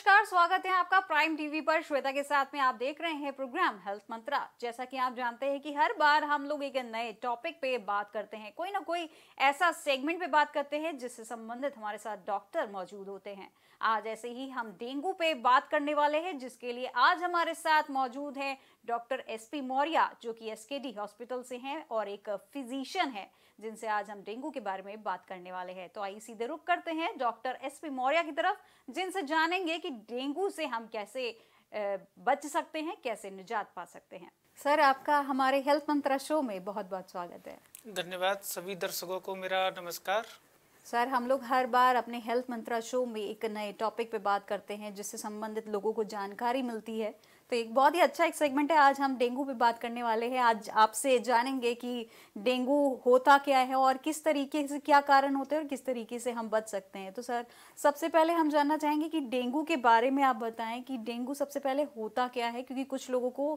नमस्कार स्वागत है आपका प्राइम टीवी पर श्वेता के साथ में आप देख रहे हैं प्रोग्राम हेल्थ मंत्रा जैसा कि आप जानते हैं कि हर बार हम लोग एक नए टॉपिक पे बात करते हैं कोई ना कोई ऐसा सेगमेंट पे बात करते हैं जिससे संबंधित हमारे साथ डॉक्टर मौजूद होते हैं आज ऐसे ही हम डेंगू पे बात करने वाले हैं जिसके लिए आज हमारे साथ मौजूद है डॉक्टर एस पी मौर्या जो कि एस हॉस्पिटल से हैं और एक फिजिशियन है जिनसे आज हम डेंगू के बारे में बात करने वाले हैं तो आइए सीधे रुक करते हैं डॉक्टर एस पी मौर्य की तरफ जिनसे जानेंगे कि डेंगू से हम कैसे बच सकते हैं कैसे निजात पा सकते हैं सर आपका हमारे हेल्थ मंत्रा शो में बहुत बहुत स्वागत है धन्यवाद सभी दर्शकों को मेरा नमस्कार सर हम लोग हर बार अपने हेल्थ मंत्रा शो में एक नए टॉपिक पे बात करते हैं जिससे संबंधित लोगों को जानकारी मिलती है तो एक बहुत ही अच्छा एक सेगमेंट है आज हम डेंगू पे बात करने वाले हैं आज आपसे जानेंगे कि डेंगू होता क्या है और किस तरीके से क्या कारण होते हैं और किस तरीके से हम बच सकते हैं तो सर सबसे पहले हम जानना चाहेंगे कि डेंगू के बारे में आप बताएं कि डेंगू सबसे पहले होता क्या है क्योंकि कुछ लोगों को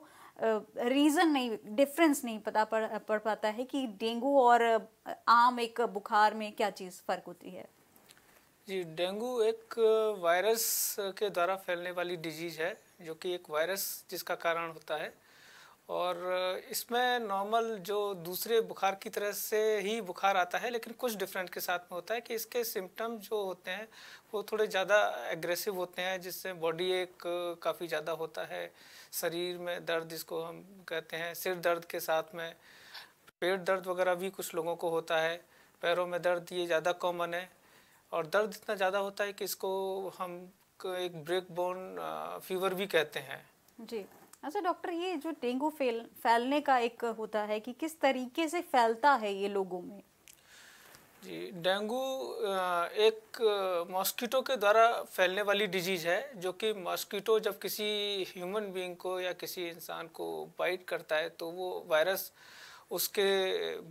रीज़न नहीं डिफरेंस नहीं पता पड़ पड़ पाता है कि डेंगू और आम एक बुखार में क्या चीज़ फ़र्क होती है जी डेंगू एक वायरस के द्वारा फैलने वाली डिजीज़ है जो कि एक वायरस जिसका कारण होता है और इसमें नॉर्मल जो दूसरे बुखार की तरह से ही बुखार आता है लेकिन कुछ डिफरेंट के साथ में होता है कि इसके सिम्टम जो होते हैं वो थोड़े ज़्यादा एग्रेसिव होते हैं जिससे बॉडी एक काफ़ी ज़्यादा होता है शरीर में दर्द जिसको हम कहते हैं सिर दर्द के साथ में पेट दर्द वगैरह भी कुछ लोगों को होता है पैरों में दर्द ये ज़्यादा कॉमन है और दर्द इतना ज़्यादा होता है कि इसको हम एक ब्रेक बोन फीवर भी कहते हैं जी अच्छा डॉक्टर ये जो डेंगू फैल फैलने का एक होता है कि किस तरीके से फैलता है ये लोगों में जी डेंगू एक मॉस्किटो के द्वारा फैलने वाली डिजीज़ है जो कि मॉस्किटो जब किसी ह्यूमन बीइंग को या किसी इंसान को बाइट करता है तो वो वायरस उसके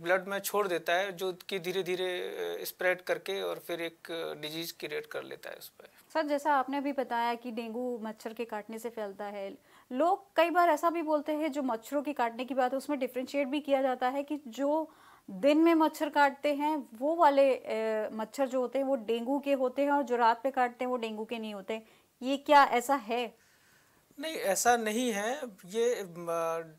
ब्लड में छोड़ देता है जो कि धीरे धीरे स्प्रेड करके और फिर एक डिजीज़ क्रिएट कर लेता है उस पर सर जैसा आपने अभी बताया कि डेंगू मच्छर के काटने से फैलता है लोग कई बार ऐसा भी बोलते हैं जो मच्छरों के काटने की बात है उसमें डिफ्रेंशिएट भी किया जाता है कि जो दिन में मच्छर काटते हैं वो वाले मच्छर जो होते हैं वो डेंगू के होते हैं और जो रात पे काटते हैं वो डेंगू के नहीं होते ये क्या ऐसा है नहीं ऐसा नहीं है ये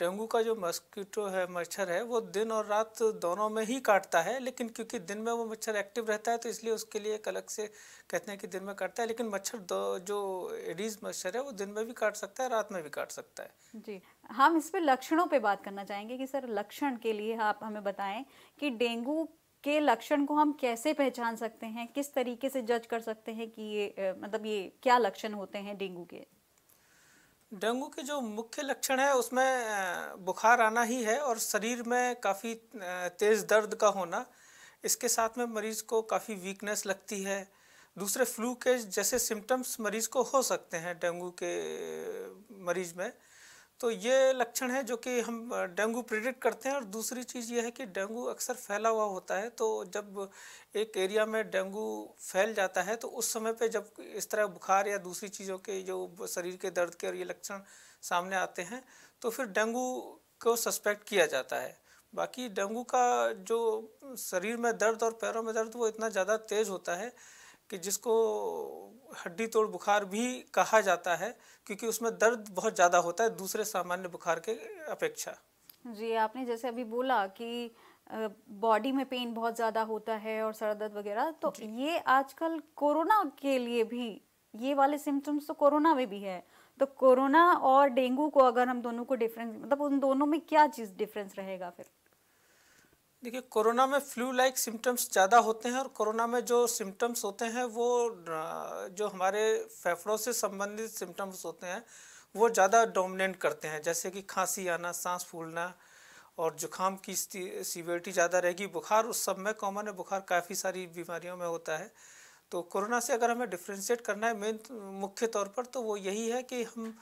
डेंगू का जो मस्कीटो है मच्छर है वो दिन और रात दोनों में ही काटता है लेकिन क्योंकि दिन में वो मच्छर एक्टिव रहता है तो इसलिए उसके लिए एक अलग से कहते हैं कि दिन में काटता है लेकिन मच्छर दो जो एडीज मच्छर है वो दिन में भी काट सकता है रात में भी काट सकता है जी हम इस पर लक्षणों पर बात करना चाहेंगे कि सर लक्षण के लिए आप हमें बताएं कि डेंगू के लक्षण को हम कैसे पहचान सकते हैं किस तरीके से जज कर सकते हैं कि ये मतलब ये क्या लक्षण होते हैं डेंगू के डेंगू के जो मुख्य लक्षण है उसमें बुखार आना ही है और शरीर में काफ़ी तेज़ दर्द का होना इसके साथ में मरीज़ को काफ़ी वीकनेस लगती है दूसरे फ्लू के जैसे सिम्टम्स मरीज़ को हो सकते हैं डेंगू के मरीज़ में तो ये लक्षण है जो कि हम डेंगू प्रिडिक्ट करते हैं और दूसरी चीज़ ये है कि डेंगू अक्सर फैला हुआ होता है तो जब एक एरिया में डेंगू फैल जाता है तो उस समय पे जब इस तरह बुखार या दूसरी चीज़ों के जो शरीर के दर्द के और ये लक्षण सामने आते हैं तो फिर डेंगू को सस्पेक्ट किया जाता है बाकी डेंगू का जो शरीर में दर्द और पैरों में दर्द वो इतना ज़्यादा तेज़ होता है कि जिसको हड्डी तोड़ बुखार भी कहा जाता है क्योंकि उसमें दर्द बहुत ज़्यादा होता है दूसरे सामान्य बुखार के अपेक्षा जी आपने जैसे अभी बोला कि बॉडी में पेन बहुत ज़्यादा होता है और सर दर्द वगैरह तो ये आजकल कोरोना के लिए भी ये वाले सिम्टम्स तो कोरोना में भी है तो कोरोना और डेंगू को अगर हम दोनों को डिफरेंस मतलब उन दोनों में क्या चीज़ डिफरेंस रहेगा फिर देखिए कोरोना में फ्लू लाइक सिम्टम्स ज़्यादा होते हैं और कोरोना में जो सिम्टम्स होते हैं वो जो हमारे फेफड़ों से संबंधित सिम्टम्स होते हैं वो ज़्यादा डोमिनेंट करते हैं जैसे कि खांसी आना सांस फूलना और जुकाम की सीवियरिटी ज़्यादा रहेगी बुखार उस सब में कॉमन है बुखार काफ़ी सारी बीमारियों में होता है तो कोरोना से अगर हमें डिफ्रेंशिएट करना है मेन मुख्य तौर पर तो वो यही है कि हम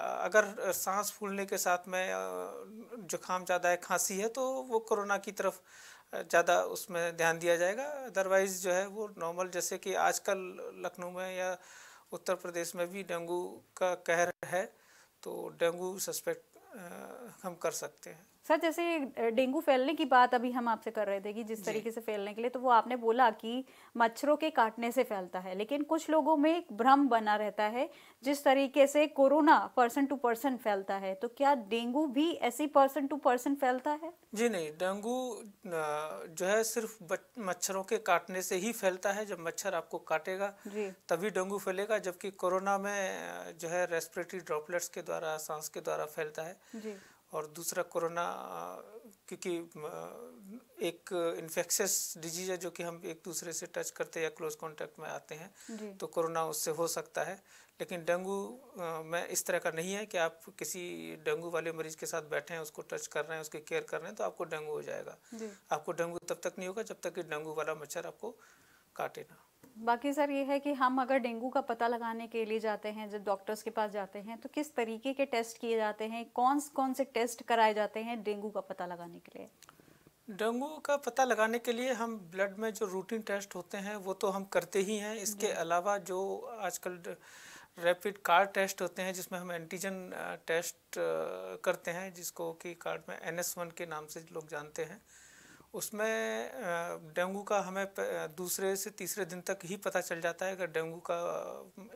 अगर सांस फूलने के साथ में जुकाम ज़्यादा है खांसी है तो वो कोरोना की तरफ ज़्यादा उसमें ध्यान दिया जाएगा अदरवाइज़ जो है वो नॉर्मल जैसे कि आजकल लखनऊ में या उत्तर प्रदेश में भी डेंगू का कहर है तो डेंगू सस्पेक्ट हम कर सकते हैं सर जैसे डेंगू फैलने की बात अभी हम आपसे कर रहे थे कि जिस तरीके से फैलने के लिए तो वो आपने बोला कि मच्छरों के काटने से फैलता है लेकिन कुछ लोगों में एक भ्रम बना रहता है जिस तरीके से कोरोना पर्सन टू पर्सन फैलता है तो क्या डेंगू भी ऐसी पर्सन टू पर्सन फैलता है जी नहीं डेंगू जो है सिर्फ मच्छरों के काटने से ही फैलता है जब मच्छर आपको काटेगा तभी डेंगू फैलेगा जबकि कोरोना में जो है रेस्पिरेटरी ड्रॉपलेट्स के द्वारा सांस के द्वारा फैलता है और दूसरा कोरोना क्योंकि एक इन्फेक्शस डिजीज है जो कि हम एक दूसरे से टच करते या क्लोज कांटेक्ट में आते हैं तो कोरोना उससे हो सकता है लेकिन डेंगू में इस तरह का नहीं है कि आप किसी डेंगू वाले मरीज के साथ बैठे हैं उसको टच कर रहे हैं उसकी केयर कर रहे हैं तो आपको डेंगू हो जाएगा आपको डेंगू तब तक नहीं होगा जब तक कि डेंगू वाला मच्छर आपको काटे ना बाकी सर ये है कि हम अगर डेंगू का पता लगाने के लिए जाते हैं जब डॉक्टर्स के पास जाते हैं तो किस तरीके के टेस्ट किए जाते हैं कौन कौन से टेस्ट कराए जाते हैं डेंगू का पता लगाने के लिए डेंगू का पता लगाने के लिए हम ब्लड में जो रूटीन टेस्ट होते हैं वो तो हम करते ही हैं इसके अलावा जो आजकल रैपिड कार टेस्ट होते हैं जिसमें हम एंटीजन टेस्ट करते हैं जिसको कि कार्ड में एन के नाम से लोग जानते हैं उसमें डेंगू का हमें दूसरे से तीसरे दिन तक ही पता चल जाता है अगर डेंगू का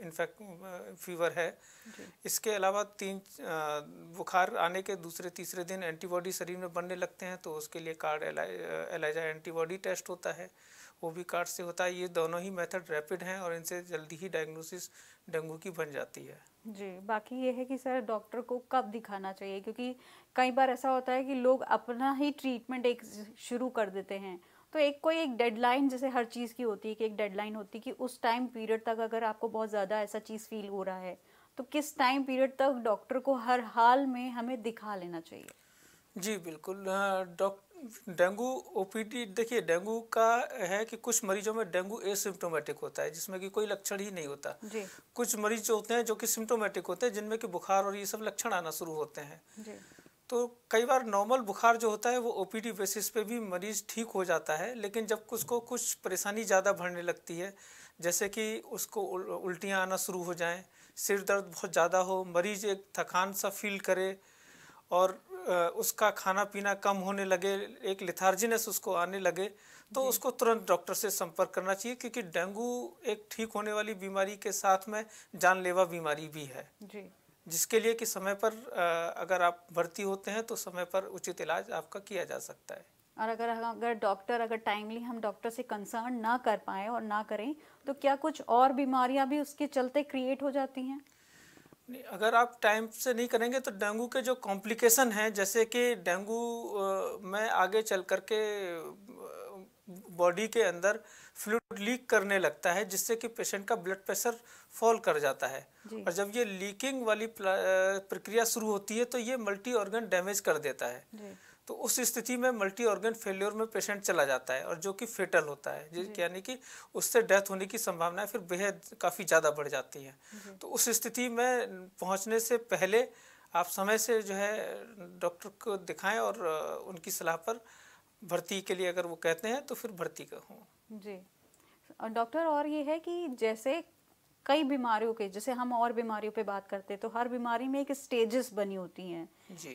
इन्फेक्ट फीवर है इसके अलावा तीन बुखार आने के दूसरे तीसरे दिन एंटीबॉडी शरीर में बनने लगते हैं तो उसके लिए कार्ड एलाइजा एंटीबॉडी टेस्ट होता है वो भी कार्ड से होता है ये दोनों ही मेथड रैपिड हैं और इनसे जल्दी ही डायग्नोसिस डेंगू की बन जाती है जी बाकी ये है कि सर डॉक्टर को कब दिखाना चाहिए क्योंकि कई बार ऐसा होता है कि लोग अपना ही ट्रीटमेंट एक शुरू कर देते हैं तो एक कोई एक डेडलाइन जैसे हर चीज़ की होती है कि एक डेडलाइन होती है कि उस टाइम पीरियड तक अगर आपको बहुत ज़्यादा ऐसा चीज़ फील हो रहा है तो किस टाइम पीरियड तक डॉक्टर को हर हाल में हमें दिखा लेना चाहिए जी बिल्कुल डॉक्टर डेंगू ओपीडी देखिए डेंगू का है कि कुछ मरीजों में डेंगू एसिम्टोमेटिक होता है जिसमें कि कोई लक्षण ही नहीं होता जी। कुछ मरीज जो होते हैं जो कि सिम्टोमेटिक होते हैं जिनमें कि बुखार और ये सब लक्षण आना शुरू होते हैं जी। तो कई बार नॉर्मल बुखार जो होता है वो ओपीडी बेसिस पे भी मरीज ठीक हो जाता है लेकिन जब उसको कुछ परेशानी ज़्यादा बढ़ने लगती है जैसे कि उसको उल्टियाँ आना शुरू हो जाएँ सिर दर्द बहुत ज़्यादा हो मरीज एक थकान सा फील करे और उसका खाना पीना कम होने लगे एक लिथार्जिनेस उसको आने लगे तो उसको तुरंत डॉक्टर से संपर्क करना चाहिए क्योंकि डेंगू एक ठीक होने वाली बीमारी के साथ में जानलेवा बीमारी भी है जी जिसके लिए कि समय पर अगर आप भर्ती होते हैं तो समय पर उचित इलाज आपका किया जा सकता है और अगर अगर डॉक्टर अगर टाइमली हम डॉक्टर से कंसर्न ना कर पाए और ना करें तो क्या कुछ और बीमारियां भी उसके चलते क्रिएट हो जाती हैं अगर आप टाइम से नहीं करेंगे तो डेंगू के जो कॉम्प्लिकेशन हैं जैसे कि डेंगू में आगे चल कर के बॉडी के अंदर फ्लूड लीक करने लगता है जिससे कि पेशेंट का ब्लड प्रेशर फॉल कर जाता है और जब ये लीकिंग वाली प्रक्रिया शुरू होती है तो ये मल्टी ऑर्गन डैमेज कर देता है तो उस स्थिति में मल्टी ऑर्गन फेल्योर में पेशेंट चला जाता है और जो कि फेटल होता है यानी कि उससे डेथ होने की संभावना फिर बेहद काफ़ी ज़्यादा बढ़ जाती है तो उस स्थिति में पहुँचने से पहले आप समय से जो है डॉक्टर को दिखाएं और उनकी सलाह पर भर्ती के लिए अगर वो कहते हैं तो फिर भर्ती का हूँ जी डॉक्टर और ये है कि जैसे कई बीमारियों के जैसे हम और बीमारियों पे बात करते हैं तो हर बीमारी में एक स्टेजेस बनी होती हैं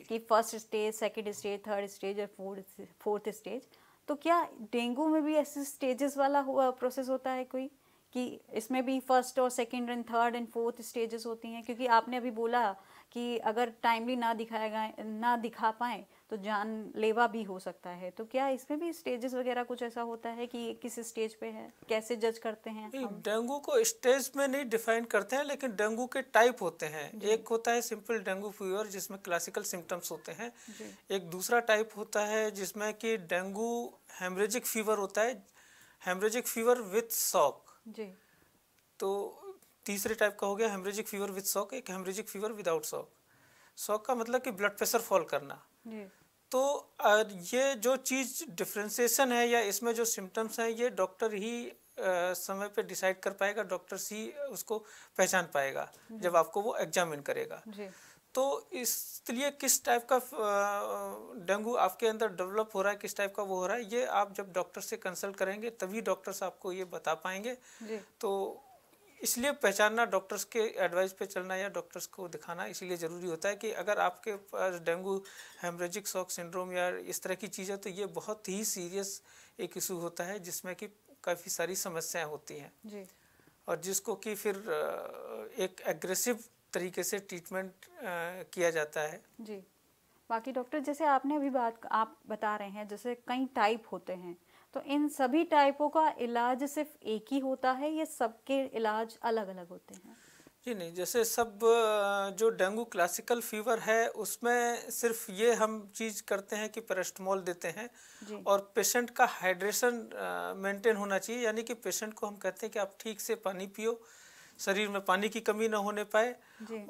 कि first stage second stage third stage और फोर्थ स्टेज तो क्या डेंगू में भी ऐसे स्टेजेस वाला हुआ प्रोसेस होता है कोई कि इसमें भी फर्स्ट और second and third and fourth stages होती हैं क्योंकि आपने अभी बोला कि अगर टाइमली ना दिखाया ना दिखा पाए तो जानलेवा भी हो सकता है तो क्या इसमें भी स्टेजेस वगैरह कुछ ऐसा होता है कि किस स्टेज पे है कैसे जज करते हैं डेंगू को स्टेज में नहीं डिफाइन करते हैं लेकिन डेंगू के टाइप होते हैं एक होता है सिंपल डेंगू फीवर जिसमें क्लासिकल सिम्टम्स होते हैं एक दूसरा टाइप होता है जिसमें कि डेंगू हेमरेजिक फीवर होता है हेमरेजिक फीवर विथ शॉक जी तो तीसरे टाइप का हो गया हेमरेजिक फीवर विथ शॉक एक haemorrhagic fever without shock shock का मतलब कि ब्लड प्रेशर फॉल करना तो ये जो चीज़ डिफ्रेंसेशन है या इसमें जो सिम्टम्स हैं ये डॉक्टर ही समय पे डिसाइड कर पाएगा डॉक्टर सी उसको पहचान पाएगा जब आपको वो एग्जामिन करेगा तो इसलिए किस टाइप का डेंगू आपके अंदर डेवलप हो रहा है किस टाइप का वो हो रहा है ये आप जब डॉक्टर से कंसल्ट करेंगे तभी डॉक्टर्स आपको ये बता पाएंगे तो इसलिए पहचानना डॉक्टर्स के एडवाइस पे चलना या डॉक्टर्स को दिखाना इसलिए ज़रूरी होता है कि अगर आपके पास डेंगू हेमरेजिक शॉक सिंड्रोम या इस तरह की चीज़ है तो ये बहुत ही सीरियस एक इशू होता है जिसमें कि काफ़ी सारी समस्याएं होती हैं जी और जिसको कि फिर एक एग्रेसिव तरीके से ट्रीटमेंट किया जाता है जी बाकी डॉक्टर जैसे आपने अभी बात आप बता रहे हैं जैसे कई टाइप होते हैं तो इन सभी टाइपों का इलाज सिर्फ एक ही होता है या सबके इलाज अलग अलग होते हैं जी नहीं जैसे सब जो डेंगू क्लासिकल फीवर है उसमें सिर्फ ये हम चीज़ करते हैं कि पेरास्टमोल देते हैं और पेशेंट का हाइड्रेशन मेंटेन होना चाहिए यानी कि पेशेंट को हम कहते हैं कि आप ठीक से पानी पियो शरीर में पानी की कमी ना होने पाए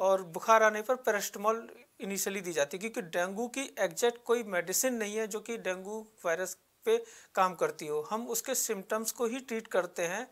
और बुखार आने पर पेरास्टमोल इनिशियली दी जाती है क्योंकि डेंगू की एग्जैक्ट कोई मेडिसिन नहीं है जो कि डेंगू वायरस पे काम करती हो हम उसके सिम्टम्स को ही ट्रीट करते हैं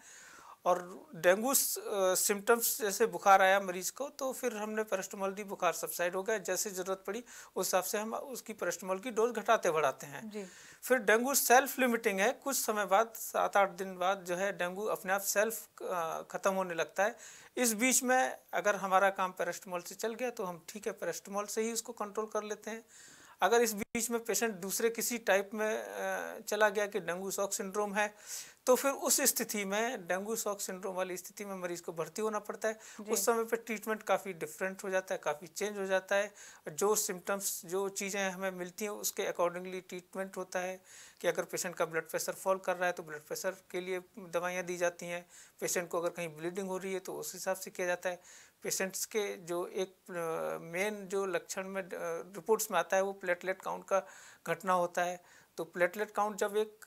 और डेंगू सिम्टम्स जैसे बुखार आया मरीज को तो फिर हमने पेरास्टमोल दी बुखार सबसाइड हो गया जैसे ज़रूरत पड़ी उस हिसाब से हम उसकी पेरास्टमोल की डोज घटाते बढ़ाते हैं जी। फिर डेंगू सेल्फ लिमिटिंग है कुछ समय बाद सात आठ दिन बाद जो है डेंगू अपने आप सेल्फ ख़त्म होने लगता है इस बीच में अगर हमारा काम पेरास्टमोल से चल गया तो हम ठीक है पेरास्टमोल से ही उसको कंट्रोल कर लेते हैं अगर इस बीच में पेशेंट दूसरे किसी टाइप में चला गया कि डेंगू शॉक सिंड्रोम है तो फिर उस स्थिति में डेंगू शॉक सिंड्रोम वाली स्थिति में मरीज को भर्ती होना पड़ता है उस समय पर ट्रीटमेंट काफ़ी डिफरेंट हो जाता है काफ़ी चेंज हो जाता है जो सिम्टम्स जो चीज़ें हमें मिलती हैं उसके अकॉर्डिंगली ट्रीटमेंट होता है कि अगर पेशेंट का ब्लड प्रेशर फॉल कर रहा है तो ब्लड प्रेशर के लिए दवाइयाँ दी जाती हैं पेशेंट को अगर कहीं ब्लीडिंग हो रही है तो उस हिसाब से किया जाता है पेशेंट्स के जो एक मेन जो लक्षण में रिपोर्ट्स में आता है वो प्लेटलेट काउंट का घटना होता है तो प्लेटलेट काउंट जब एक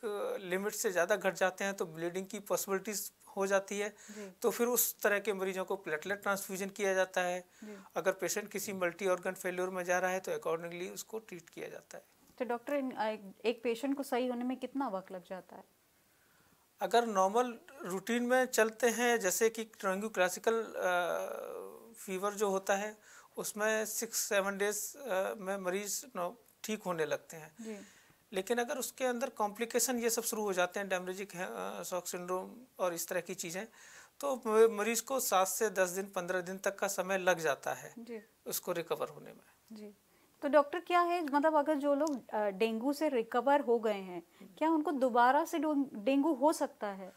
लिमिट से ज़्यादा घट जाते हैं तो ब्लीडिंग की पॉसिबिलिटीज हो जाती है तो फिर उस तरह के मरीजों को प्लेटलेट ट्रांसफ्यूजन किया जाता है अगर पेशेंट किसी मल्टी ऑर्गन फेल्योर में जा रहा है तो अकॉर्डिंगली उसको ट्रीट किया जाता है तो डॉक्टर एक पेशेंट को सही होने में कितना वक्त लग जाता है अगर नॉर्मल रूटीन में चलते हैं जैसे कि ट्रेंगू क्लासिकल फीवर जो होता है उसमें सिक्स सेवन डेज में मरीज ठीक होने लगते हैं लेकिन अगर उसके अंदर कॉम्प्लिकेशन ये सब शुरू हो जाते हैं डेमरेजिक शॉक सिंड्रोम और इस तरह की चीज़ें तो मरीज को सात से दस दिन पंद्रह दिन तक का समय लग जाता है उसको रिकवर होने में जी तो डॉक्टर क्या है मतलब अगर जो लोग डेंगू से रिकवर हो गए हैं क्या उनको दोबारा से डेंगू हो सकता है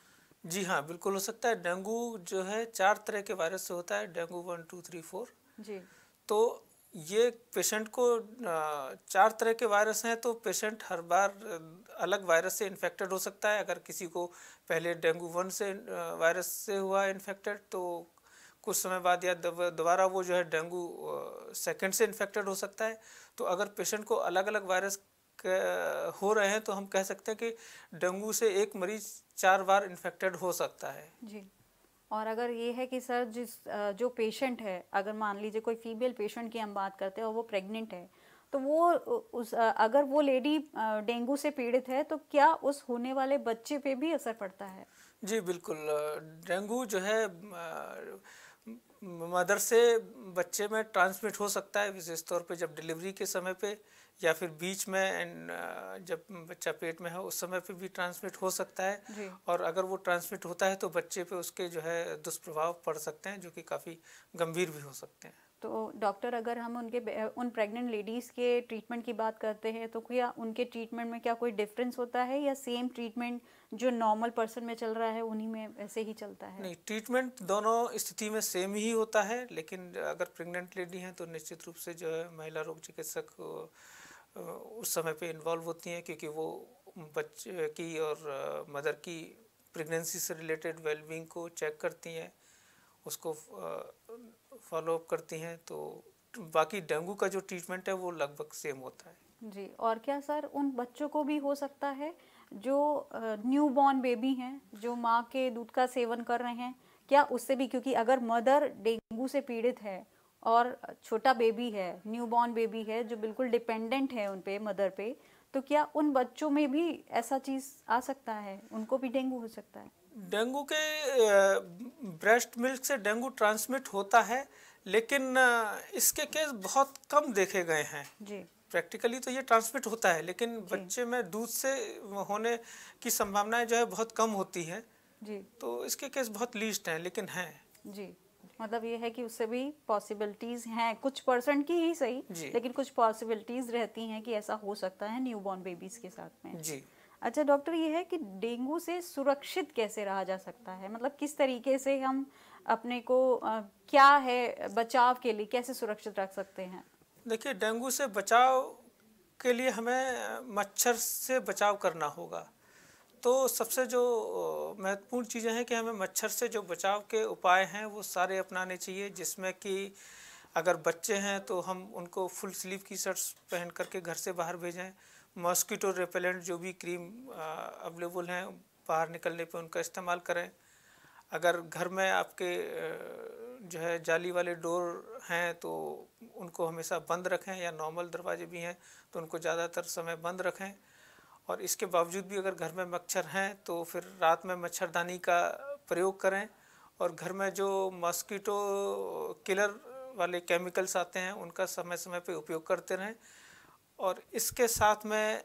जी हाँ बिल्कुल हो सकता है डेंगू जो है चार तरह के वायरस से होता है dengue one two three four जी तो ये पेशेंट को चार तरह के वायरस हैं तो पेशेंट हर बार अलग वायरस से इन्फेक्टेड हो सकता है अगर किसी को पहले डेंगू वन से वायरस से हुआ इन्फेक्टेड तो कुछ समय बाद या दोबारा वो जो है डेंगू सेकेंड से इन्फेक्टेड हो सकता है तो अगर पेशेंट को अलग अलग वायरस हो रहे हैं तो हम कह सकते हैं कि डेंगू से एक मरीज चार बार इन्फेक्टेड हो सकता है जी और अगर ये है कि सर जिस जो पेशेंट है अगर मान लीजिए कोई फीमेल पेशेंट की हम बात करते हैं और वो प्रेग्नेंट है तो वो उस अगर वो लेडी डेंगू से पीड़ित है तो क्या उस होने वाले बच्चे पे भी असर पड़ता है जी बिल्कुल डेंगू जो है मदर से बच्चे में ट्रांसमिट हो सकता है विशेष तौर पे जब डिलीवरी के समय पे या फिर बीच में जब बच्चा पेट में है उस समय पे भी ट्रांसमिट हो सकता है और अगर वो ट्रांसमिट होता है तो बच्चे पे उसके जो है दुष्प्रभाव पड़ सकते हैं जो कि काफ़ी गंभीर भी हो सकते हैं तो डॉक्टर अगर हम उनके उन प्रेग्नेंट लेडीज़ के ट्रीटमेंट की बात करते हैं तो क्या उनके ट्रीटमेंट में क्या कोई डिफरेंस होता है या सेम ट्रीटमेंट जो नॉर्मल पर्सन में चल रहा है उन्हीं में ऐसे ही चलता है नहीं ट्रीटमेंट दोनों स्थिति में सेम ही होता है लेकिन अगर प्रेग्नेंट लेडी हैं तो निश्चित रूप से जो है महिला रोग चिकित्सक उस समय पर इन्वॉल्व होती हैं क्योंकि वो बच्चे की और मदर की प्रेगनेंसी से रिलेटेड वेलबींग को चेक करती हैं उसको फॉलोअप करती हैं तो बाकी डेंगू का जो ट्रीटमेंट है वो लगभग सेम होता है जी और क्या सर उन बच्चों को भी हो सकता है जो न्यू बॉर्न बेबी हैं जो माँ के दूध का सेवन कर रहे हैं क्या उससे भी क्योंकि अगर मदर डेंगू से पीड़ित है और छोटा बेबी है न्यू बॉर्न बेबी है जो बिल्कुल डिपेंडेंट है उन पे मदर पे तो क्या उन बच्चों में भी ऐसा चीज़ आ सकता है उनको भी डेंगू हो सकता है डेंगू के ब्रेस्ट मिल्क से डेंगू ट्रांसमिट होता है लेकिन इसके केस बहुत कम देखे गए हैं जी प्रैक्टिकली तो ये ट्रांसमिट होता है लेकिन बच्चे में दूध से होने की संभावनाएं जो है बहुत कम होती हैं जी तो इसके केस बहुत लीस्ट हैं लेकिन हैं जी मतलब ये है कि उससे भी पॉसिबिलिटीज हैं कुछ परसेंट की ही सही लेकिन कुछ पॉसिबिलिटीज रहती हैं कि ऐसा हो सकता है न्यूबॉर्न बेबीज के साथ में जी अच्छा डॉक्टर ये है कि डेंगू से सुरक्षित कैसे रहा जा सकता है मतलब किस तरीके से हम अपने को आ, क्या है बचाव के लिए कैसे सुरक्षित रख सकते हैं देखिए डेंगू से बचाव के लिए हमें मच्छर से बचाव करना होगा तो सबसे जो महत्वपूर्ण चीज़ें हैं कि हमें मच्छर से जो बचाव के उपाय हैं वो सारे अपनाने चाहिए जिसमें कि अगर बच्चे हैं तो हम उनको फुल स्लीव की शर्ट्स पहन करके घर से बाहर भेजें मॉस्किटो रिपेलेंट जो भी क्रीम अवेलेबल हैं बाहर निकलने पे उनका इस्तेमाल करें अगर घर में आपके जो है जाली वाले डोर हैं तो उनको हमेशा बंद रखें या नॉर्मल दरवाजे भी हैं तो उनको ज़्यादातर समय बंद रखें और इसके बावजूद भी अगर घर में मच्छर हैं तो फिर रात में मच्छरदानी का प्रयोग करें और घर में जो मॉस्किटो किलर वाले केमिकल्स आते हैं उनका समय समय पे उपयोग करते रहें और इसके साथ में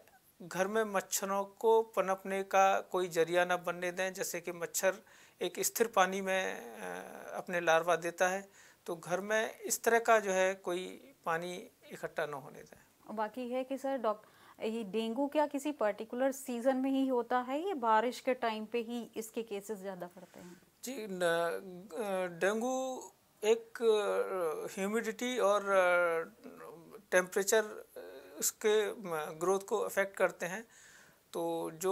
घर में मच्छरों को पनपने का कोई जरिया ना बनने दें जैसे कि मच्छर एक स्थिर पानी में अपने लार्वा देता है तो घर में इस तरह का जो है कोई पानी इकट्ठा ना होने दें बाकी है कि सर डॉक्टर ये डेंगू क्या किसी पर्टिकुलर सीज़न में ही होता है या बारिश के टाइम पे ही इसके केसेस ज़्यादा पड़ते हैं जी डेंगू एक ह्यूमिडिटी और टेम्परेचर उसके ग्रोथ को अफेक्ट करते हैं तो जो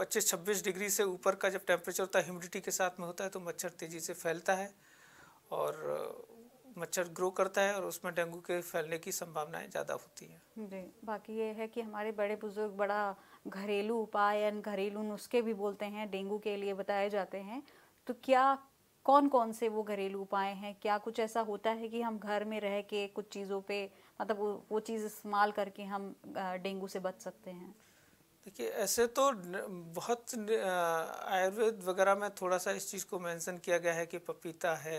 25-26 डिग्री से ऊपर का जब टेम्परेचर होता है ह्यूमिडिटी के साथ में होता है तो मच्छर तेज़ी से फैलता है और मच्छर ग्रो करता है और उसमें डेंगू के फैलने की संभावनाएं ज़्यादा होती हैं जी बाकी ये है कि हमारे बड़े बुजुर्ग बड़ा घरेलू उपाय एंड घरेलू नुस्खे भी बोलते हैं डेंगू के लिए बताए जाते हैं तो क्या कौन कौन से वो घरेलू उपाय हैं क्या कुछ ऐसा होता है कि हम घर में रह के कुछ चीज़ों पर मतलब वो चीज़ इस्तेमाल करके हम डेंगू से बच सकते हैं देखिए ऐसे तो बहुत आयुर्वेद वगैरह में थोड़ा सा इस चीज़ को मेंशन किया गया है कि पपीता है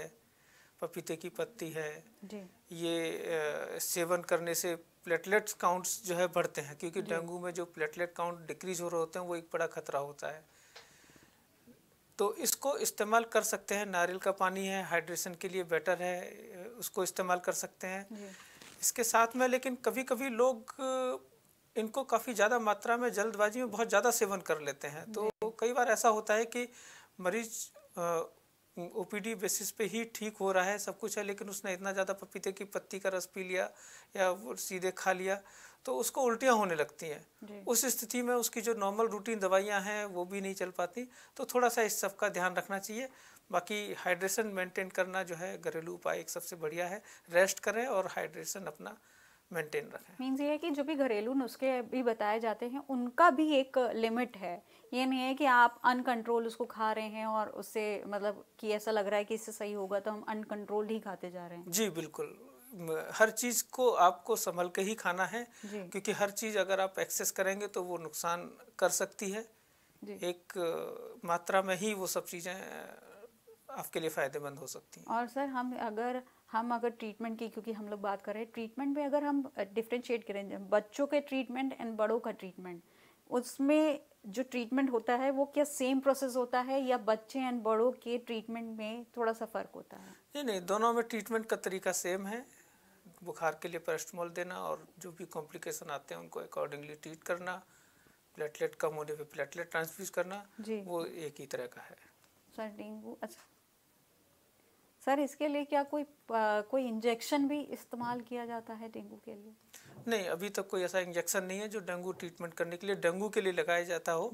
पपीते की पत्ती है जी। ये सेवन करने से प्लेटलेट्स काउंट्स जो है बढ़ते हैं क्योंकि डेंगू में जो प्लेटलेट काउंट डिक्रीज हो रहे होते हैं वो एक बड़ा खतरा होता है तो इसको इस्तेमाल कर सकते हैं नारियल का पानी है हाइड्रेशन के लिए बेटर है उसको इस्तेमाल कर सकते हैं इसके साथ में लेकिन कभी कभी लोग इनको काफ़ी ज़्यादा मात्रा में जल्दबाजी में बहुत ज़्यादा सेवन कर लेते हैं तो कई बार ऐसा होता है कि मरीज ओ बेसिस पे ही ठीक हो रहा है सब कुछ है लेकिन उसने इतना ज़्यादा पपीते की पत्ती का रस पी लिया या वो सीधे खा लिया तो उसको उल्टियाँ होने लगती हैं उस स्थिति में उसकी जो नॉर्मल रूटीन दवाइयाँ हैं वो भी नहीं चल पाती तो थोड़ा सा इस सब का ध्यान रखना चाहिए बाकी हाइड्रेशन मेंटेन करना जो है घरेलू उपाय एक सबसे बढ़िया है रेस्ट करें और हाइड्रेशन अपना मेंटेन रखें मीन्स ये है कि जो भी घरेलू नुस्खे भी बताए जाते हैं उनका भी एक लिमिट है ये नहीं है कि आप अनकंट्रोल उसको खा रहे हैं और उससे मतलब कि ऐसा लग रहा है कि इससे सही होगा तो हम अनकंट्रोल ही खाते जा रहे हैं जी बिल्कुल हर चीज़ को आपको संभल के ही खाना है क्योंकि हर चीज़ अगर आप एक्सेस करेंगे तो वो नुकसान कर सकती है एक मात्रा में ही वो सब चीज़ें आपके लिए फ़ायदेमंद हो सकती हैं और सर हम अगर हम अगर ट्रीटमेंट की क्योंकि हम लोग बात कर रहे हैं ट्रीटमेंट में अगर हम डिफ्रेंशिएट करें बच्चों के ट्रीटमेंट एंड बड़ों का ट्रीटमेंट उसमें जो ट्रीटमेंट होता है वो क्या सेम प्रोसेस होता है या बच्चे एंड बड़ों के ट्रीटमेंट में थोड़ा सा फ़र्क होता है नहीं नहीं दोनों में ट्रीटमेंट का तरीका सेम है बुखार के लिए पेरास्टमोल देना और जो भी कॉम्प्लिकेशन आते हैं उनको अकॉर्डिंगली ट्रीट करना प्लेटलेट कम होने पर प्लेटलेट ट्रांसफ्यूज करना जी वो एक ही तरह का है सर डेंगू अच्छा सर इसके लिए क्या कोई आ, कोई इंजेक्शन भी इस्तेमाल किया जाता है डेंगू के लिए नहीं अभी तक कोई ऐसा इंजेक्शन नहीं है जो डेंगू ट्रीटमेंट करने के लिए डेंगू के लिए लगाया जाता हो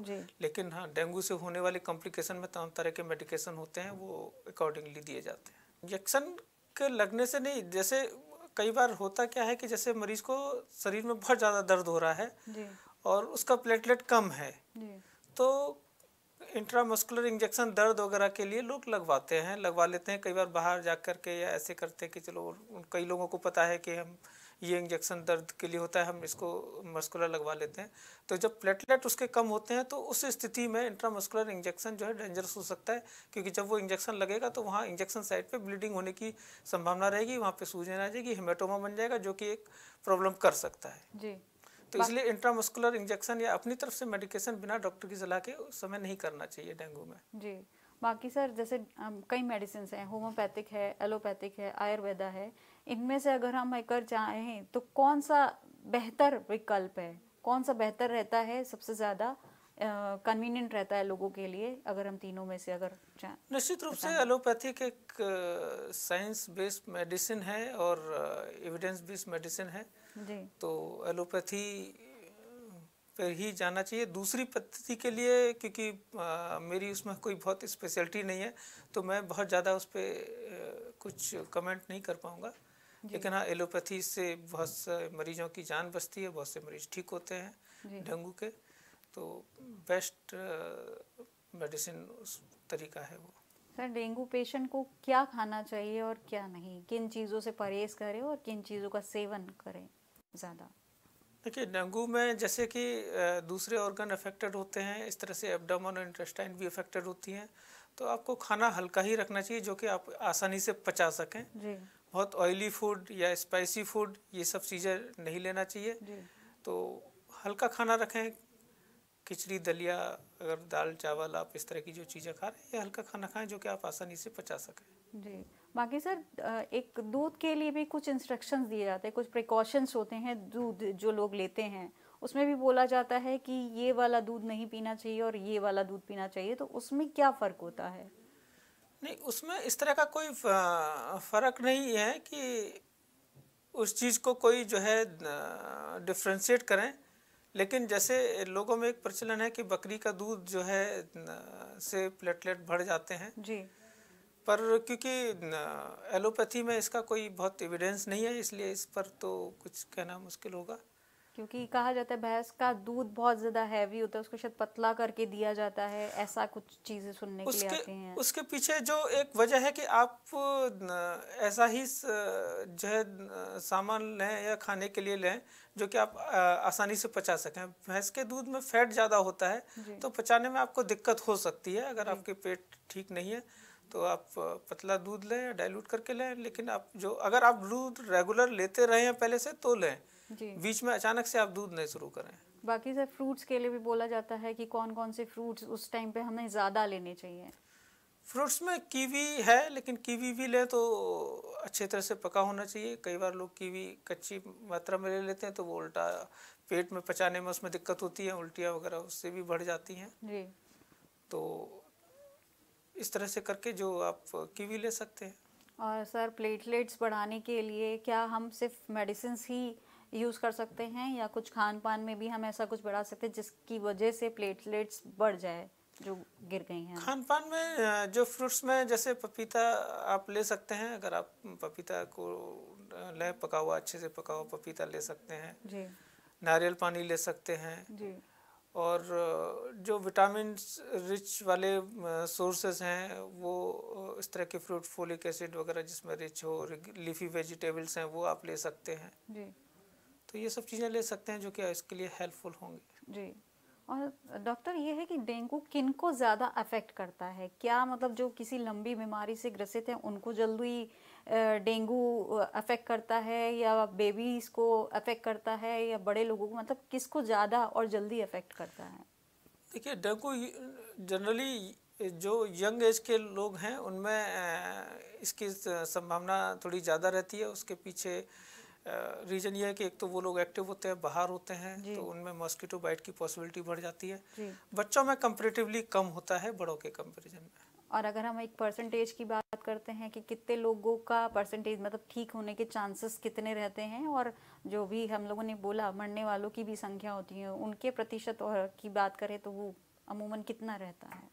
लेकिन हाँ डेंगू से होने वाले कॉम्प्लिकेशन में तमाम तरह के मेडिकेशन होते हैं वो अकॉर्डिंगली दिए जाते हैं इंजेक्शन के लगने से नहीं जैसे कई बार होता क्या है कि जैसे मरीज को शरीर में बहुत ज़्यादा दर्द हो रहा है और उसका प्लेटलेट कम है तो इंट्रामस्कुलर इंजेक्शन दर्द वगैरह के लिए लोग लगवाते हैं लगवा लेते हैं कई बार बाहर जा कर के या ऐसे करते हैं कि चलो कई लोगों को पता है कि हम ये इंजेक्शन दर्द के लिए होता है हम इसको मस्कुलर लगवा लेते हैं तो जब प्लेटलेट उसके कम होते हैं तो उस स्थिति में इंट्रामस्कुलर इंजेक्शन जो है डेंजरस हो सकता है क्योंकि जब वो इंजेक्शन लगेगा तो वहाँ इंजेक्शन साइड पे ब्लीडिंग होने की संभावना रहेगी वहाँ पे सूजन आ जाएगी हेमेटोमा बन जाएगा जो कि एक प्रॉब्लम कर सकता है जी तो इसलिए इंट्रामस्कुलर इंजेक्शन या अपनी तरफ से मेडिकेशन बिना डॉक्टर की सलाह के उस समय नहीं करना चाहिए डेंगू में जी बाकी सर जैसे कई मेडिसिन हैं होम्योपैथिक है एलोपैथिक है आयुर्वेदा है इनमें से अगर हम एक चाहें तो कौन सा बेहतर विकल्प है कौन सा बेहतर रहता है सबसे ज़्यादा कन्वीनियंट रहता है लोगों के लिए अगर हम तीनों में से अगर निश्चित रूप से एलोपैथिक एक साइंस बेस्ड मेडिसिन है और एविडेंस बेस्ड मेडिसिन है तो एलोपैथी पर ही जाना चाहिए दूसरी पद्धति के लिए क्योंकि आ, मेरी उसमें कोई बहुत स्पेशलिटी नहीं है तो मैं बहुत ज़्यादा उस पर कुछ कमेंट नहीं कर पाऊँगा लेकिन हाँ एलोपैथी से बहुत से मरीजों की जान बचती है बहुत से मरीज ठीक होते हैं डेंगू के तो बेस्ट मेडिसिन उस तरीका है वो सर डेंगू पेशेंट को क्या खाना चाहिए और क्या नहीं किन चीज़ों से परहेज करें और किन चीज़ों का सेवन करें ज़्यादा देखिए डेंगू में जैसे कि दूसरे ऑर्गन अफेक्टेड होते हैं इस तरह से एबडामन और इंटेस्टाइन भी अफेक्टेड होती हैं तो आपको खाना हल्का ही रखना चाहिए जो कि आप आसानी से पचा सकें जी। बहुत ऑयली फूड या स्पाइसी फूड ये सब चीज़ें नहीं लेना चाहिए जी। तो हल्का खाना रखें खिचड़ी दलिया अगर दाल चावल आप इस तरह की जो चीज़ें खा रहे हैं ये हल्का खाना खाएं जो कि आप आसानी से पचा सकें जी बाकी सर एक दूध के लिए भी कुछ इंस्ट्रक्शंस दिए जाते हैं कुछ प्रिकॉशंस होते हैं दूध जो लोग लेते हैं उसमें भी बोला जाता है कि ये वाला दूध नहीं पीना चाहिए और ये वाला दूध पीना चाहिए तो उसमें क्या फ़र्क होता है नहीं उसमें इस तरह का कोई फ़र्क नहीं है कि उस चीज़ को कोई जो है डिफ्रेंशिएट करें लेकिन जैसे लोगों में एक प्रचलन है कि बकरी का दूध जो है से प्लेटलेट बढ़ जाते हैं जी पर क्योंकि एलोपैथी में इसका कोई बहुत एविडेंस नहीं है इसलिए इस पर तो कुछ कहना मुश्किल होगा क्योंकि कहा जाता है भैंस का दूध बहुत ज़्यादा हैवी होता है उसको शायद पतला करके दिया जाता है ऐसा कुछ चीज़ें सुनने के लिए आते हैं उसके पीछे जो एक वजह है कि आप ऐसा ही जो है सामान लें या खाने के लिए लें जो कि आप आसानी से पचा सकें भैंस के दूध में फैट ज़्यादा होता है तो पचाने में आपको दिक्कत हो सकती है अगर आपके पेट ठीक नहीं है तो आप पतला दूध लें या डाइल्यूट करके लें लेकिन आप जो अगर आप दूध रेगुलर लेते रहे हैं पहले से तो लें बीच में अचानक से आप दूध नहीं शुरू करें बाकी सर फ्रूट्स के लिए भी बोला जाता है कि कौन कौन से फ्रूट्स उस टाइम पे हमें ज़्यादा लेने चाहिए फ्रूट्स में कीवी है लेकिन कीवी भी लें तो अच्छे तरह से पका होना चाहिए कई बार लोग कीवी कच्ची मात्रा में ले लेते हैं तो वो उल्टा पेट में पचाने में उसमें दिक्कत होती है उल्टियाँ वगैरह उससे भी बढ़ जाती हैं जी तो इस तरह से करके जो आप कीवी ले सकते हैं और सर प्लेटलेट्स बढ़ाने के लिए क्या हम सिर्फ मेडिसिन ही यूज़ कर सकते हैं या कुछ खान पान में भी हम ऐसा कुछ बढ़ा सकते हैं जिसकी वजह से प्लेटलेट्स बढ़ जाए जो गिर गई हैं खान पान में जो फ्रूट्स में जैसे पपीता आप ले सकते हैं अगर आप पपीता को ले पका हुआ अच्छे से पका हुआ पपीता ले सकते हैं जी नारियल पानी ले सकते हैं जी और जो विटामिन रिच वाले सोर्सेज हैं वो इस तरह के फ्रूट फोलिक एसिड वगैरह जिसमें रिच हो लीफी वेजिटेबल्स हैं वो आप ले सकते हैं जी तो ये सब चीज़ें ले सकते हैं जो कि इसके लिए हेल्पफुल होंगी जी और डॉक्टर ये है कि डेंगू किन को ज़्यादा अफेक्ट करता है क्या मतलब जो किसी लंबी बीमारी से ग्रसित हैं उनको जल्दी डेंगू अफेक्ट करता है या बेबीज़ को अफेक्ट करता है या बड़े लोगों को मतलब किसको ज़्यादा और जल्दी अफेक्ट करता है देखिए डेंगू जनरली जो यंग एज के लोग हैं उनमें इसकी संभावना थोड़ी ज़्यादा रहती है उसके पीछे रीज़न ये है कि एक तो वो लोग एक्टिव होते हैं बाहर होते हैं तो उनमें मॉस्किटो बाइट की पॉसिबिलिटी बढ़ जाती है बच्चों में कंपेरेटिवली कम होता है बड़ों के कंपेरिजन में और अगर हम एक परसेंटेज की बात करते हैं कि कितने लोगों का परसेंटेज मतलब ठीक होने के चांसेस कितने रहते हैं और जो भी हम लोगों ने बोला मरने वालों की भी संख्या होती है उनके प्रतिशत और की बात करें तो वो अमूमन कितना रहता है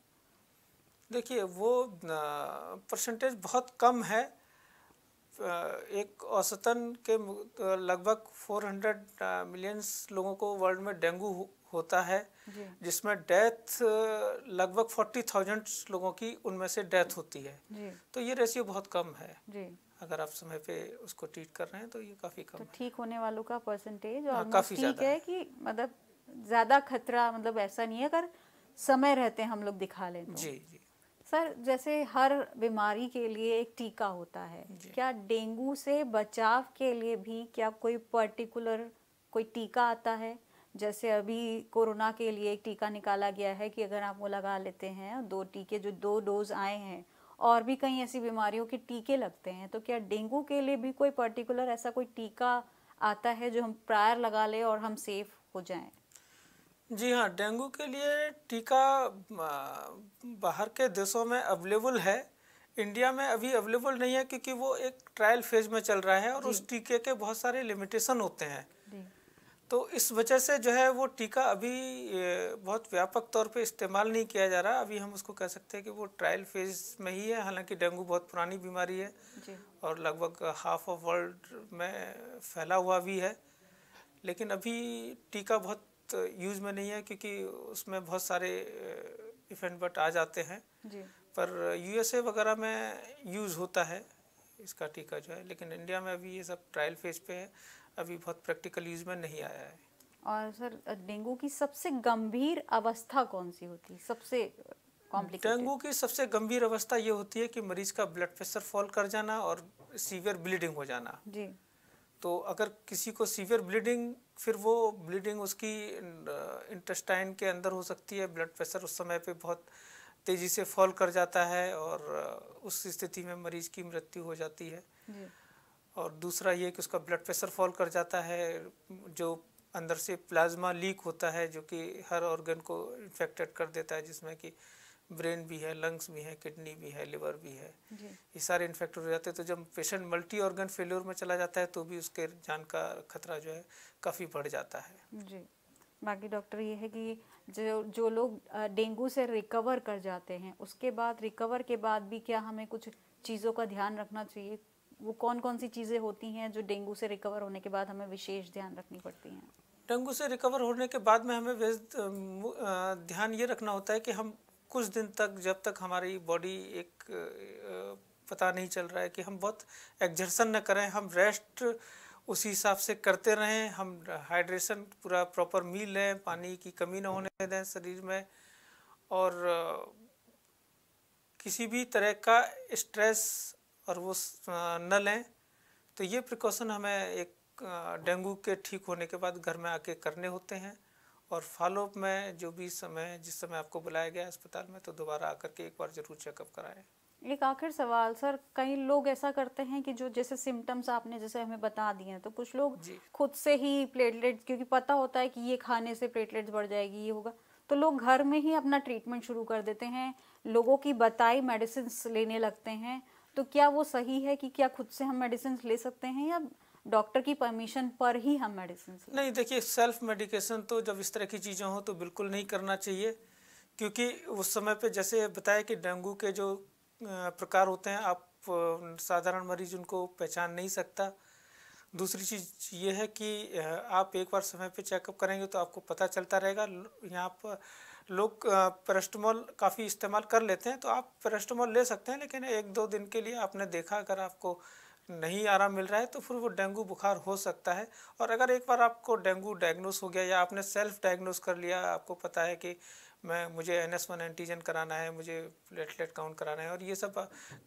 देखिए वो परसेंटेज बहुत कम है एक औसतन के लगभग 400 मिलियंस लोगों को वर्ल्ड में डेंगू होता है जिसमें डेथ लगभग 40,000 लोगों की उनमें से डेथ होती है तो ये रेशियो बहुत कम है अगर आप समय पे उसको ट्रीट कर रहे हैं तो ये काफी कम तो ठीक होने वालों का परसेंटेज और हाँ, काफी ठीक है कि मतलब ज्यादा खतरा मतलब ऐसा नहीं है अगर समय रहते हम लोग दिखा लें तो। जी जी सर जैसे हर बीमारी के लिए एक टीका होता है क्या डेंगू से बचाव के लिए भी क्या कोई पर्टिकुलर कोई टीका आता है जैसे अभी कोरोना के लिए एक टीका निकाला गया है कि अगर आप वो लगा लेते हैं दो टीके जो दो डोज आए हैं और भी कई ऐसी बीमारियों के टीके लगते हैं तो क्या डेंगू के लिए भी कोई पर्टिकुलर ऐसा कोई टीका आता है जो हम प्रायर लगा ले और हम सेफ हो जाएं जी हाँ डेंगू के लिए टीका बाहर के देशों में अवेलेबल है इंडिया में अभी अवेलेबल नहीं है क्योंकि वो एक ट्रायल फेज में चल रहा है और उस टीके के बहुत सारे लिमिटेशन होते हैं तो इस वजह से जो है वो टीका अभी बहुत व्यापक तौर पे इस्तेमाल नहीं किया जा रहा अभी हम उसको कह सकते हैं कि वो ट्रायल फेज में ही है हालांकि डेंगू बहुत पुरानी बीमारी है और लगभग हाफ ऑफ वर्ल्ड में फैला हुआ भी है लेकिन अभी टीका बहुत यूज तो में नहीं है क्योंकि उसमें बहुत सारे इफेंट बट आ जाते हैं जी। पर यूएसए वगैरह में यूज़ होता है इसका टीका जो है लेकिन इंडिया में अभी ये सब ट्रायल फेज पे है अभी बहुत प्रैक्टिकल यूज़ में नहीं आया है और सर डेंगू की सबसे गंभीर अवस्था कौन सी होती है सबसे डेंगू की सबसे गंभीर अवस्था ये होती है कि मरीज का ब्लड प्रेशर फॉल कर जाना और सीवियर ब्लीडिंग हो जाना जी तो अगर किसी को सीवियर ब्लीडिंग फिर वो ब्लीडिंग उसकी इंटेस्टाइन के अंदर हो सकती है ब्लड प्रेशर उस समय पे बहुत तेज़ी से फॉल कर जाता है और उस स्थिति में मरीज की मृत्यु हो जाती है और दूसरा ये कि उसका ब्लड प्रेशर फॉल कर जाता है जो अंदर से प्लाज्मा लीक होता है जो कि हर ऑर्गन को इन्फेक्टेड कर देता है जिसमें कि ब्रेन भी है लंग्स भी है किडनी भी है लिवर भी है ये सारे इन्फेक्ट हो जाते हैं तो जब पेशेंट मल्टी ऑर्गन फेल्योर में चला जाता है तो भी उसके जान का खतरा जो है काफ़ी बढ़ जाता है जी बाकी डॉक्टर ये है कि जो जो लोग डेंगू से रिकवर कर जाते हैं उसके बाद रिकवर के बाद भी क्या हमें कुछ चीज़ों का ध्यान रखना चाहिए वो कौन कौन सी चीज़ें होती हैं जो डेंगू से रिकवर होने के बाद हमें विशेष ध्यान रखनी पड़ती हैं डेंगू से रिकवर होने के बाद में हमें ध्यान ये रखना होता है कि हम कुछ दिन तक जब तक हमारी बॉडी एक पता नहीं चल रहा है कि हम बहुत एग्जर्सन न करें हम रेस्ट उसी हिसाब से करते रहें हम हाइड्रेशन पूरा प्रॉपर मील लें पानी की कमी ना होने दें शरीर में और किसी भी तरह का स्ट्रेस और वो न लें तो ये प्रिकॉशन हमें एक डेंगू के ठीक होने के बाद घर में आके करने होते हैं और फॉलोअप में जो भी समय जिस समय आपको बुलाया गया अस्पताल में तो दोबारा आकर के एक बार जरूर चेकअप कराएं एक आखिर सवाल सर कई लोग ऐसा करते हैं कि जो जैसे सिम्टम्स आपने जैसे हमें बता दिए हैं तो कुछ लोग खुद से ही प्लेटलेट क्योंकि पता होता है कि ये खाने से प्लेटलेट बढ़ जाएगी ये होगा तो लोग घर में ही अपना ट्रीटमेंट शुरू कर देते हैं लोगों की बताई मेडिसिन लेने लगते हैं तो क्या वो सही है कि क्या खुद से हम मेडिसिन ले सकते हैं या डॉक्टर की परमिशन पर ही हम मेडिसिन नहीं देखिए सेल्फ मेडिकेशन तो जब इस तरह की चीज़ें हों तो बिल्कुल नहीं करना चाहिए क्योंकि उस समय पे जैसे बताया कि डेंगू के जो प्रकार होते हैं आप साधारण मरीज उनको पहचान नहीं सकता दूसरी चीज़ ये है कि आप एक बार समय पे चेकअप करेंगे तो आपको पता चलता रहेगा यहाँ पर लोग पेरास्टमोल काफ़ी इस्तेमाल कर लेते हैं तो आप पेरास्टमोल ले सकते हैं लेकिन एक दो दिन के लिए आपने देखा अगर आपको नहीं आराम मिल रहा है तो फिर वो डेंगू बुखार हो सकता है और अगर एक बार आपको डेंगू डायग्नोस हो गया या आपने सेल्फ डायग्नोस कर लिया आपको पता है कि मैं मुझे एन एस वन एंटीजन कराना है मुझे प्लेटलेट काउंट कराना है और ये सब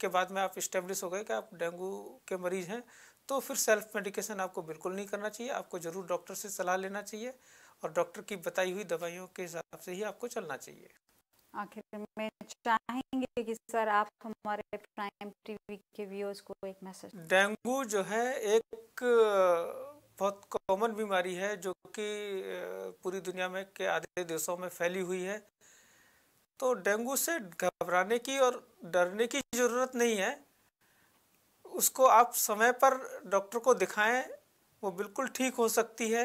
के बाद में आप इस्टेब्लिश हो गए कि आप डेंगू के मरीज़ हैं तो फिर सेल्फ मेडिकेशन आपको बिल्कुल नहीं करना चाहिए आपको ज़रूर डॉक्टर से सलाह लेना चाहिए और डॉक्टर की बताई हुई दवाइयों के हिसाब से ही आपको चलना चाहिए आखिर में चाहेंगे कि सर आप हमारे प्राइम टीवी के व्यूअर्स को एक मैसेज डेंगू जो है एक बहुत कॉमन बीमारी है जो कि पूरी दुनिया में के आधे देशों में फैली हुई है तो डेंगू से घबराने की और डरने की ज़रूरत नहीं है उसको आप समय पर डॉक्टर को दिखाएं वो बिल्कुल ठीक हो सकती है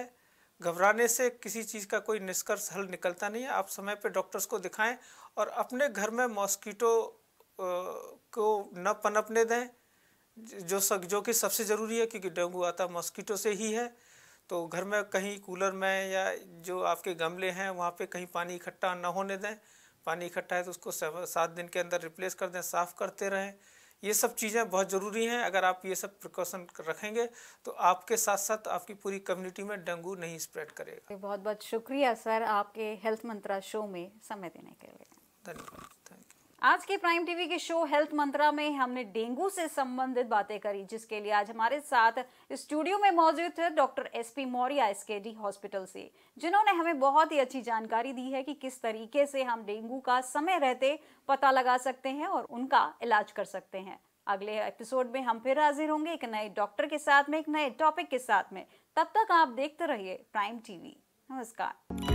घबराने से किसी चीज़ का कोई निष्कर्ष हल निकलता नहीं है आप समय पे डॉक्टर्स को दिखाएं और अपने घर में मॉस्किटो को न पनपने दें जो सब जो कि सबसे ज़रूरी है क्योंकि डेंगू आता मॉस्कीटो से ही है तो घर में कहीं कूलर में या जो आपके गमले हैं वहाँ पे कहीं पानी इकट्ठा ना होने दें पानी इकट्ठा है तो उसको सात दिन के अंदर रिप्लेस कर दें साफ़ करते रहें ये सब चीज़ें बहुत ज़रूरी हैं अगर आप ये सब प्रिकॉशन रखेंगे तो आपके साथ साथ आपकी पूरी कम्युनिटी में डेंगू नहीं स्प्रेड करेगा बहुत बहुत शुक्रिया सर आपके हेल्थ मंत्रा शो में समय देने के लिए धन्यवाद आज के प्राइम टीवी के शो हेल्थ मंत्रा में हमने डेंगू से संबंधित बातें करी जिसके लिए आज हमारे साथ स्टूडियो में मौजूद थे doctor S P Maurya D hospital से जिन्होंने हमें बहुत ही अच्छी जानकारी दी है कि किस तरीके से हम डेंगू का समय रहते पता लगा सकते हैं और उनका इलाज कर सकते हैं अगले एपिसोड में हम फिर हाजिर होंगे एक नए डॉक्टर के साथ में एक नए टॉपिक के साथ में तब तक आप देखते रहिए प्राइम टीवी नमस्कार